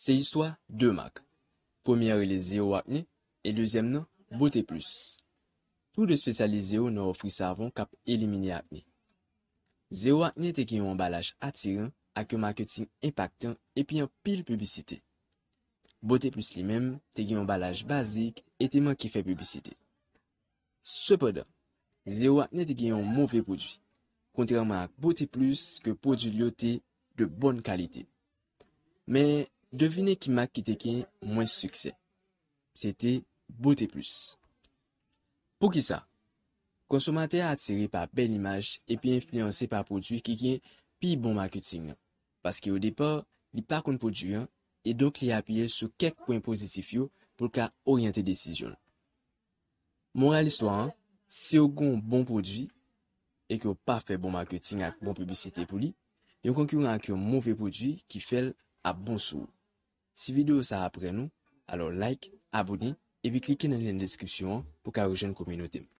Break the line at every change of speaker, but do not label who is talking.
Se histwa, 2 mak. Premier il e zero akne, e dezem nan, bote plus. Tout de spesyalize yo nan ofri savon kap elimine akne. Zero akne te gen yon embalaj atiren ak yon marketing impakten epi yon pil publicite. Bote plus li menm, te gen yon embalaj bazik eti man ki fe publicite. Sepoda, zero akne te gen yon moufe poudi, kontra man ak bote plus ke poudi liote de bon kalite. Men, devine ki mak ki te ken mwen suksè. Se te bote plus. Pou ki sa, konsomante a atire pa bel imaj e pi enflyanse pa prodwi ki ken pi bon marketing. Paske yo depo, li pa kon prodwi an, e dok li apye sou kek poin pozitif yo pou ka oryente desisyon. Moral istwa an, se yo kon bon prodwi, e ki yo pa fe bon marketing ak bon publicite pou li, yo konkuren ak yo mouve prodwi ki fel a bon souw. Si video sa apre nou, alo like, abone, e vi klike nan den deskripsyon pou ka oujen kominotem.